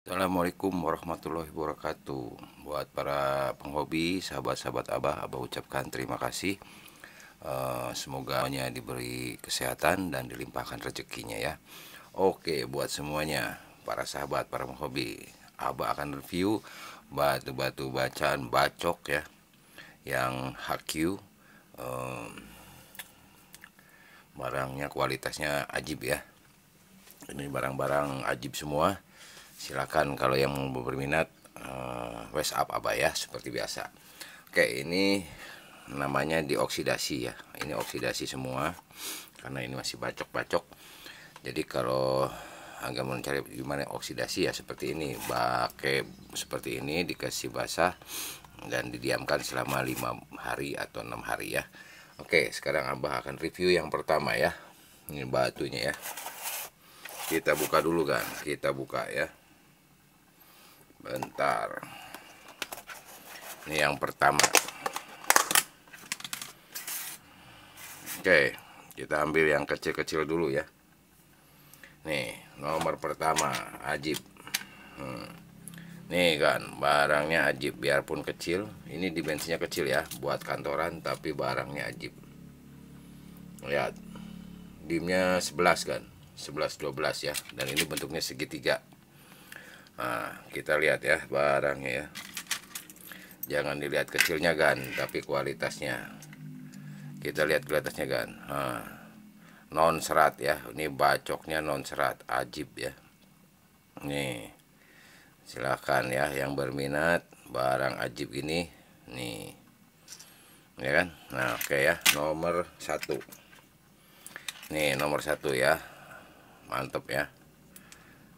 Assalamualaikum warahmatullahi wabarakatuh. Buat para penghobi, sahabat-sahabat Abah, Abah ucapkan terima kasih. Eh, semoga semuanya diberi kesehatan dan dilimpahkan rezekinya ya. Oke, buat semuanya, para sahabat, para penghobi, Abah akan review batu-batu bacaan bacok ya yang HQ barangnya kualitasnya ajib ya. Ini barang-barang ajib semua silakan kalau yang mau berminat uh, eh, apa ya seperti biasa. Oke, ini namanya dioksidasi ya. Ini oksidasi semua karena ini masih bacok-bacok. Jadi kalau agak mencari gimana oksidasi ya seperti ini pakai seperti ini dikasih basah dan didiamkan selama lima hari atau enam hari ya Oke sekarang Abah akan review yang pertama ya ini batunya ya kita buka dulu kan kita buka ya bentar ini yang pertama oke kita ambil yang kecil-kecil dulu ya nih nomor pertama ajib hmm. nih kan barangnya ajib biarpun kecil ini dimensinya kecil ya buat kantoran tapi barangnya ajib lihat dimnya 11 kan 11 12 ya dan ini bentuknya segitiga Nah, kita lihat ya barangnya ya. Jangan dilihat kecilnya kan, tapi kualitasnya. Kita lihat kualitasnya kan. Nah, non serat ya. Ini bacoknya non serat, ajib ya. Nih. Silahkan ya yang berminat barang ajib ini. Nih. Ya kan? Nah, oke okay ya. Nomor satu Nih, nomor satu ya. Mantap ya.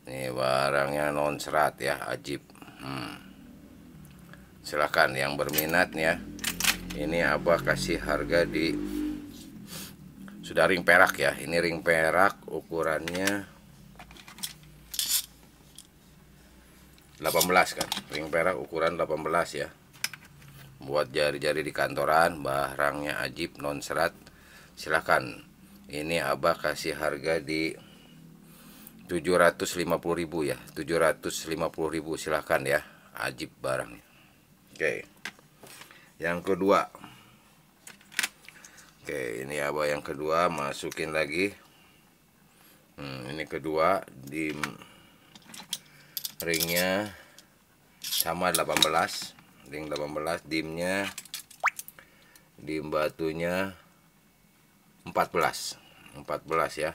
Ini barangnya non serat ya, ajib. Hmm. Silahkan yang berminat ya. Ini Abah kasih harga di sudah ring perak ya. Ini ring perak ukurannya 18 kan. Ring perak ukuran 18 ya. Buat jari-jari di kantoran, barangnya ajib non serat. Silahkan ini abah kasih harga di 750.000 ya 750.000 silahkan ya ajib barangnya oke okay. yang kedua oke okay, ini apa yang kedua masukin lagi hmm, ini kedua di ringnya sama 18 ring 18 dimnya dim batunya 14 14 ya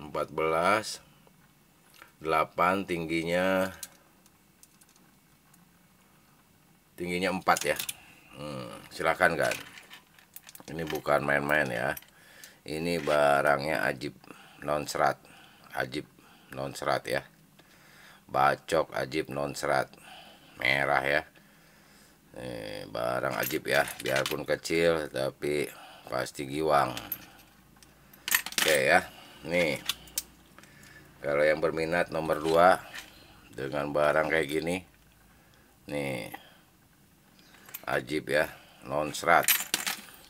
14 8 tingginya tingginya 4 ya hmm, silahkan kan ini bukan main-main ya ini barangnya ajib non serat ajib non serat ya bacok ajib non serat merah ya Nih, eh, barang ajib ya biarpun kecil tapi pasti giwang oke ya nih kalau yang berminat nomor 2 dengan barang kayak gini nih ajib ya non serat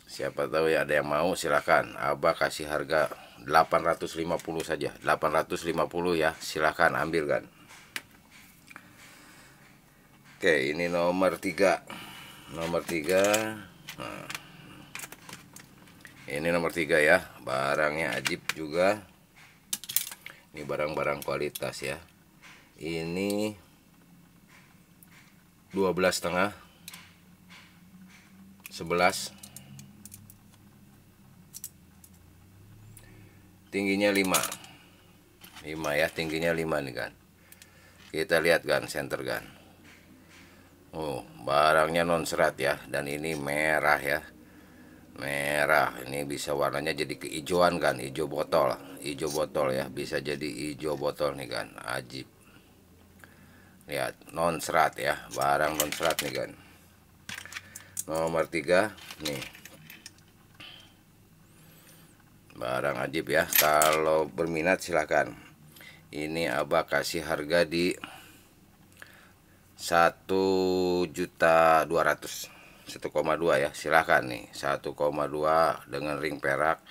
siapa tahu ya ada yang mau silahkan abah kasih harga 850 saja 850 ya silahkan ambil kan oke ini nomor 3 nomor 3 nah ini nomor tiga ya barangnya ajib juga ini barang-barang kualitas ya ini 12 setengah 11 tingginya 5 5 ya tingginya 5 nih kan kita lihat kan center kan Oh barangnya non serat ya dan ini merah ya merah ini bisa warnanya jadi keijoan kan hijau botol hijau botol ya bisa jadi hijau botol nih kan ajib lihat non serat ya barang non serat nih kan nomor tiga nih barang ajib ya kalau berminat silahkan ini abah kasih harga di satu juta dua ratus 1,2 ya silahkan nih 1,2 dengan ring perak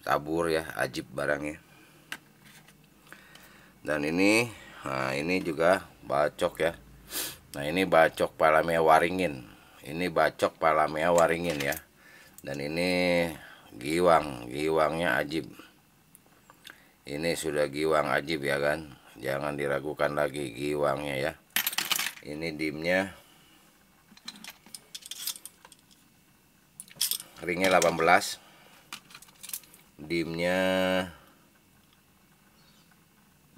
tabur ya ajib barangnya dan ini nah ini juga bacok ya nah ini bacok palamea waringin ini bacok palamea waringin ya dan ini giwang giwangnya ajib ini sudah giwang ajib ya kan jangan diragukan lagi giwangnya ya ini dimnya ringnya 18 dimnya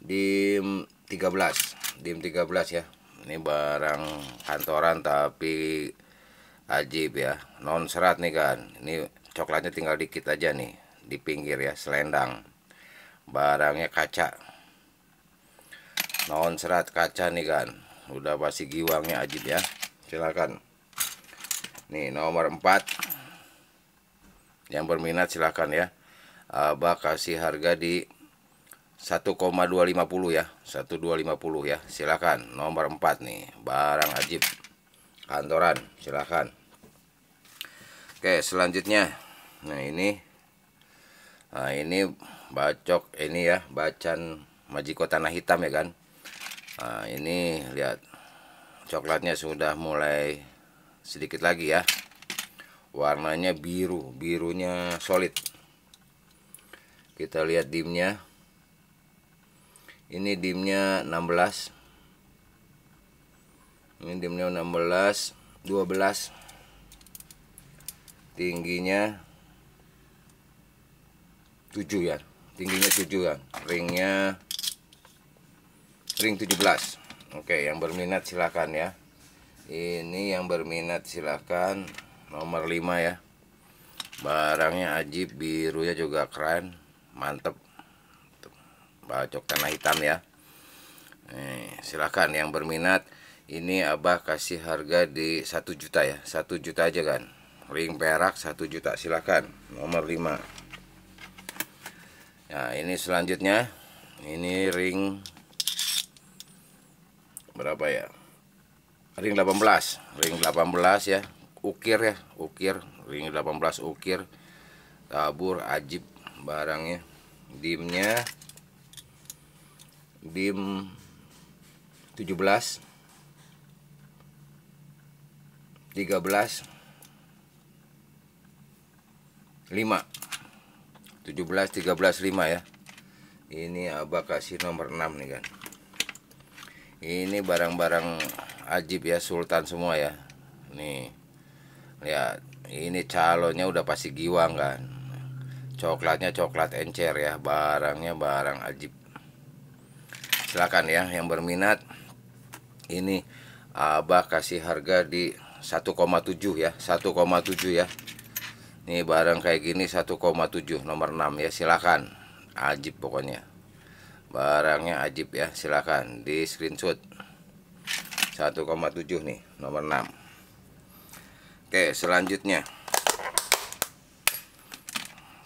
dim 13 dim 13 ya ini barang kantoran tapi ajib ya non serat nih kan ini coklatnya tinggal dikit aja nih di pinggir ya selendang barangnya kaca non serat kaca nih kan udah pasti giwangnya ajib ya silakan nih nomor 4 yang berminat silahkan ya Abah kasih harga di 1,250 ya 1250 ya silahkan nomor 4 nih barang ajib kantoran silahkan Oke selanjutnya nah ini nah ini bacok ini ya bacan majiko tanah hitam ya kan nah ini lihat coklatnya sudah mulai sedikit lagi ya warnanya biru birunya solid kita lihat dimnya ini dimnya 16 ini dimnya 16 12 tingginya 7 ya tingginya 7 ya ringnya ring 17 oke yang berminat silahkan ya ini yang berminat silahkan nomor 5 ya barangnya ajib birunya juga keren mantep bacok tanah hitam ya Nih, silahkan yang berminat ini abah kasih harga di satu juta ya satu juta aja kan ring perak satu juta silahkan nomor 5 nah ini selanjutnya ini ring berapa ya ring 18 ring 18 ya ukir ya ukir ring 18 ukir tabur ajib barangnya dimnya dim 17 13 5 17 13 5 ya ini abah kasih nomor 6 nih kan ini barang-barang ajib ya sultan semua ya nih ya ini calonnya udah pasti giwang kan coklatnya coklat encer ya barangnya barang ajib silakan ya yang berminat ini Abah kasih harga di 1,7 ya 1,7 ya ini barang kayak gini 1,7 nomor 6 ya silakan ajib pokoknya barangnya ajib ya silakan di screenshot 1,7 nih nomor 6 Oke, selanjutnya.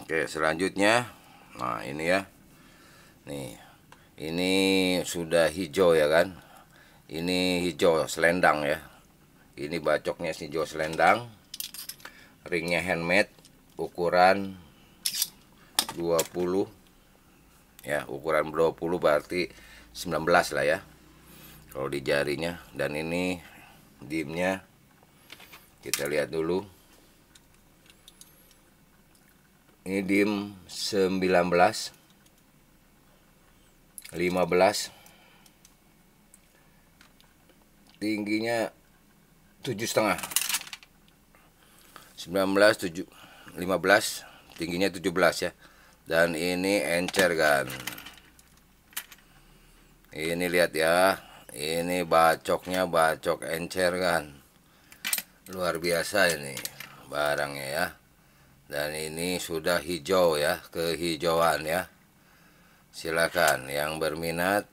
Oke, selanjutnya. Nah, ini ya. Nih. Ini sudah hijau ya kan? Ini hijau selendang ya. Ini bacoknya hijau selendang. Ringnya handmade, ukuran 20 ya, ukuran 20 berarti 19 lah ya. Kalau di jarinya dan ini dimnya kita lihat dulu ini dim 19 15 tingginya 7 setengah 19 7 15 tingginya 17 ya dan ini encer kan ini lihat ya ini bacoknya bacok encer kan luar biasa ini barangnya ya dan ini sudah hijau ya kehijauan ya silakan yang berminat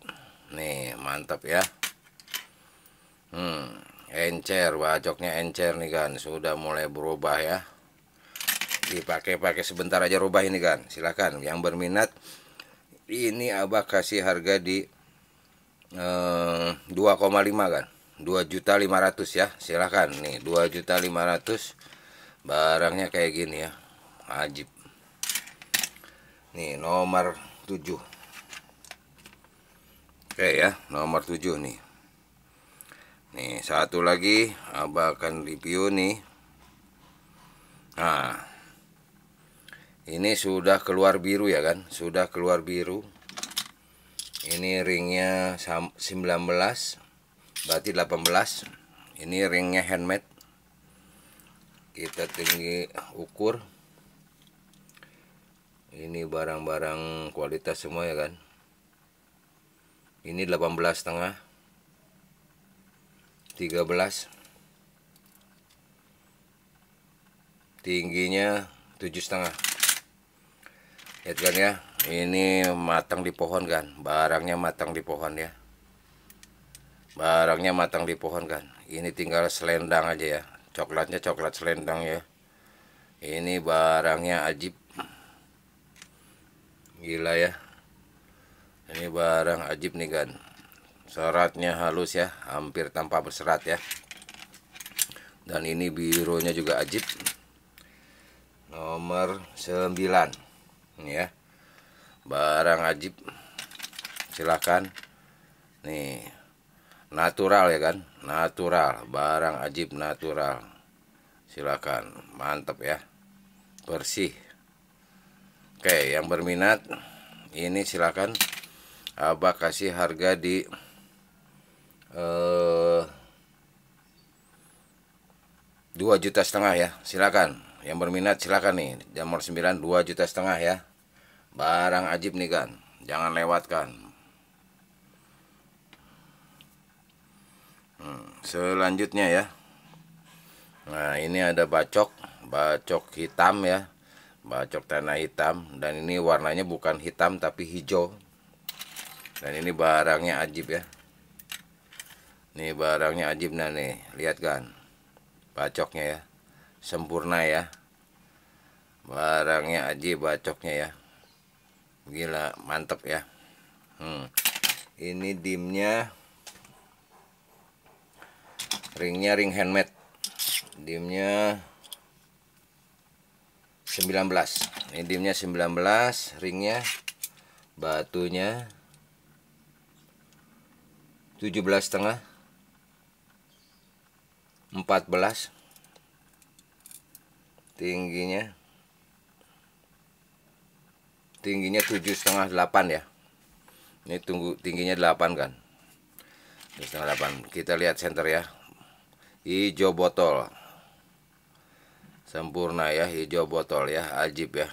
nih mantap ya hmm encer wajoknya encer nih kan sudah mulai berubah ya dipakai-pakai sebentar aja rubah ini kan silakan yang berminat ini abah kasih harga di eh, 2,5 kan juta 2.500 ya silahkan nih juta 2.500 barangnya kayak gini ya ajib nih nomor 7 oke ya nomor 7 nih nih satu lagi abah akan review nih nah ini sudah keluar biru ya kan sudah keluar biru ini ringnya 19 berarti 18 ini ringnya handmade kita tinggi ukur ini barang-barang kualitas semua ya kan ini 18 setengah 13 tingginya 7 setengah lihat kan ya ini matang di pohon kan barangnya matang di pohon ya barangnya matang di pohon kan ini tinggal selendang aja ya coklatnya coklat selendang ya ini barangnya ajib gila ya ini barang ajib nih kan seratnya halus ya hampir tanpa berserat ya dan ini birunya juga ajib nomor 9 ini ya barang ajib silahkan nih natural ya kan natural barang ajib natural silakan mantap ya bersih oke yang berminat ini silakan abah kasih harga di eh, dua 2 juta setengah ya silakan yang berminat silakan nih jamur 9 2 juta setengah ya barang ajib nih kan jangan lewatkan selanjutnya ya nah ini ada bacok bacok hitam ya bacok tanah hitam dan ini warnanya bukan hitam tapi hijau dan ini barangnya ajib ya ini barangnya ajib nah nih, lihat kan. Bacoknya ya. Sempurna ya. Barangnya ajib bacoknya ya. Gila, mantep ya. Hmm. Ini dimnya ringnya ring handmade dimnya 19 ini dimnya 19 ringnya batunya 17 setengah 14 tingginya tingginya 7 setengah 8 ya ini tunggu tingginya 8 kan setengah 8 kita lihat center ya hijau botol sempurna ya hijau botol ya ajib ya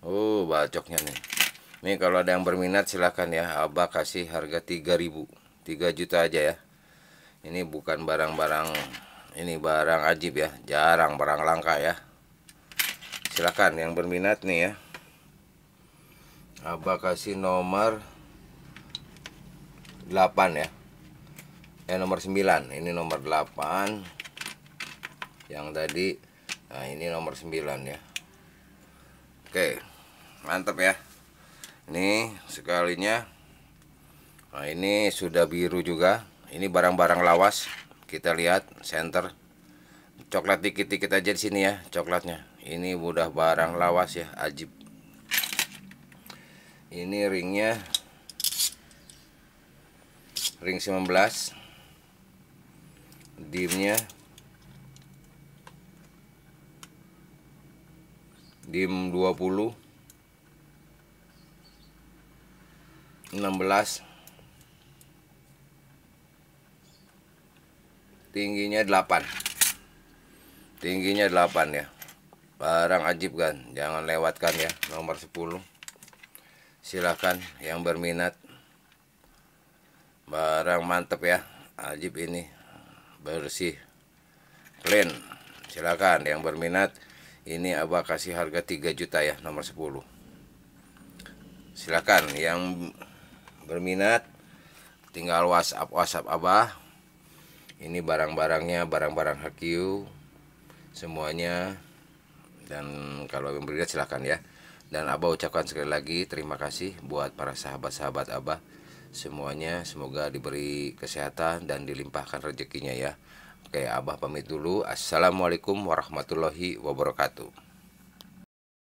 Oh bacoknya nih nih kalau ada yang berminat silahkan ya Abah kasih harga 3000 3 juta aja ya ini bukan barang-barang ini barang ajib ya jarang barang langka ya silahkan yang berminat nih ya Abah kasih nomor 8 ya eh nomor 9 ini nomor 8 yang tadi nah ini nomor 9 ya oke mantap ya ini sekalinya nah ini sudah biru juga ini barang-barang lawas kita lihat center coklat dikit-dikit aja di sini ya coklatnya ini udah barang lawas ya ajib ini ringnya ring 19 dimnya dim 20 16 tingginya 8 tingginya 8 ya barang ajib kan jangan lewatkan ya nomor 10 silahkan yang berminat barang mantep ya ajib ini bersih clean, silakan yang berminat ini abah kasih harga 3 juta ya nomor 10 silakan yang berminat tinggal whatsapp whatsapp abah ini barang-barangnya barang-barang HQ semuanya dan kalau yang berminat silakan ya dan abah ucapkan sekali lagi terima kasih buat para sahabat-sahabat abah semuanya semoga diberi kesehatan dan dilimpahkan rezekinya ya. Oke, Abah pamit dulu. Assalamualaikum warahmatullahi wabarakatuh.